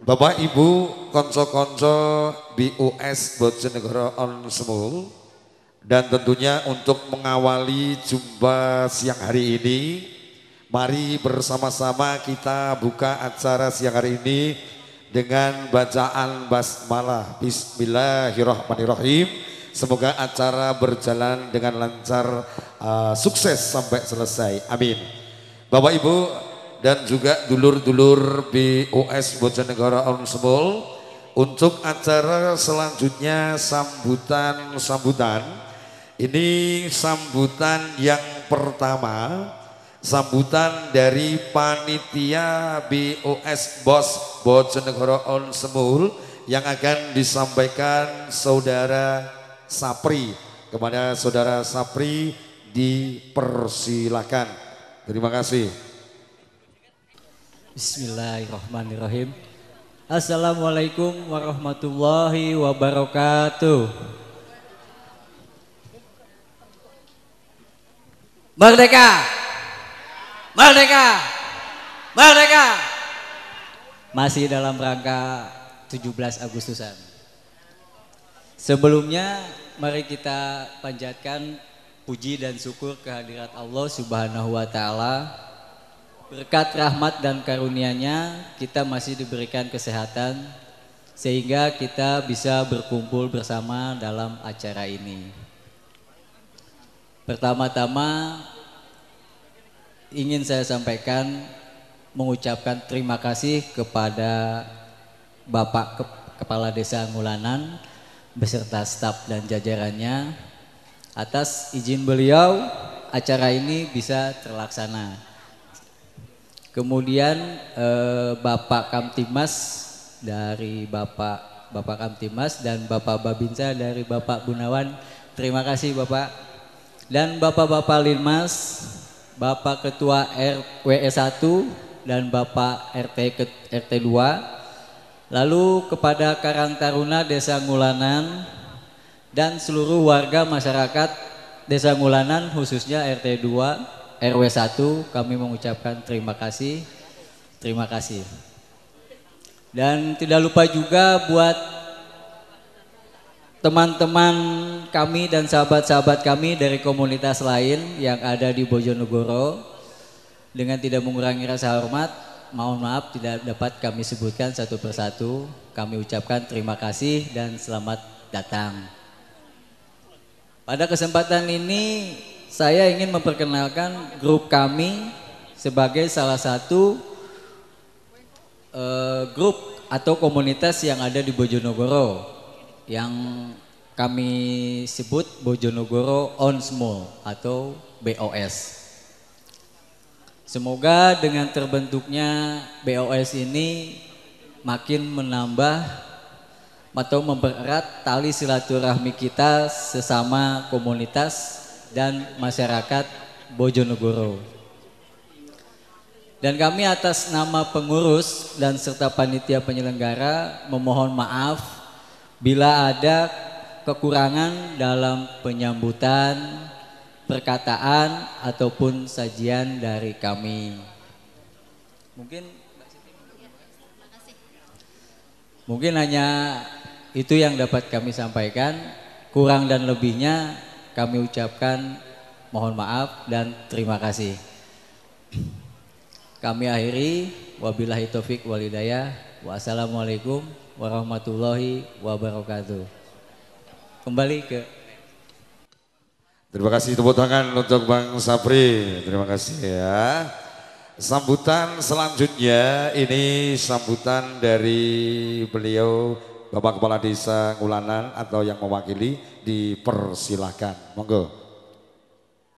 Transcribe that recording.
Bapak Ibu konco-konco BUS Bojonegoro On Semul dan tentunya untuk mengawali jumpa siang hari ini mari bersama-sama kita buka acara siang hari ini dengan bacaan basmalah Bismillahirrahmanirrahim semoga acara berjalan dengan lancar uh, sukses sampai selesai amin Bapak Ibu dan juga dulur-dulur BOS Bojonegoro Onsebol untuk acara selanjutnya sambutan-sambutan ini sambutan yang pertama sambutan dari panitia BOS Bos Bojonegoro Onsebol yang akan disampaikan saudara Sapri kepada saudara Sapri dipersilakan terima kasih Bismillahirrahmanirrahim. Assalamualaikum warahmatullahi wabarakatuh. Merdeka! Merdeka! Merdeka! Masih dalam rangka 17 Agustusan. Sebelumnya mari kita panjatkan puji dan syukur kehadirat Allah Subhanahu wa taala Berkat rahmat dan karunia-Nya kita masih diberikan kesehatan sehingga kita bisa berkumpul bersama dalam acara ini. Pertama-tama ingin saya sampaikan mengucapkan terima kasih kepada Bapak Kepala Desa Ngulanan beserta staf dan jajarannya atas izin beliau acara ini bisa terlaksana. Kemudian eh, Bapak Kamtimas dari Bapak Bapak Kamtimas dan Bapak Babinsa dari Bapak Gunawan. Terima kasih Bapak. Dan Bapak-Bapak Linmas, Bapak Ketua RW 1 dan Bapak RT RT 2. Lalu kepada Karang Taruna Desa Ngulanan dan seluruh warga masyarakat Desa Ngulanan khususnya RT 2 RW 1 kami mengucapkan terima kasih. Terima kasih. Dan tidak lupa juga buat teman-teman kami dan sahabat-sahabat kami dari komunitas lain yang ada di Bojonegoro dengan tidak mengurangi rasa hormat mohon maaf tidak dapat kami sebutkan satu persatu kami ucapkan terima kasih dan selamat datang pada kesempatan ini saya ingin memperkenalkan grup kami sebagai salah satu uh, grup atau komunitas yang ada di Bojonegoro yang kami sebut Bojonegoro On Small atau BOS. Semoga dengan terbentuknya BOS ini makin menambah atau mempererat tali silaturahmi kita sesama komunitas dan masyarakat Bojonegoro. Dan kami atas nama pengurus dan serta panitia penyelenggara memohon maaf bila ada kekurangan dalam penyambutan, perkataan ataupun sajian dari kami. Mungkin Mungkin hanya itu yang dapat kami sampaikan. Kurang dan lebihnya kami ucapkan mohon maaf dan terima kasih. Kami akhiri wabillahi taufik walidayah. Wassalamualaikum warahmatullahi wabarakatuh. Kembali ke Terima kasih tepuk tangan untuk Bang Sapri. Terima kasih ya. Sambutan selanjutnya ini sambutan dari beliau Bapak Kepala Desa Ngulanan atau yang mewakili dipersilahkan. Monggo.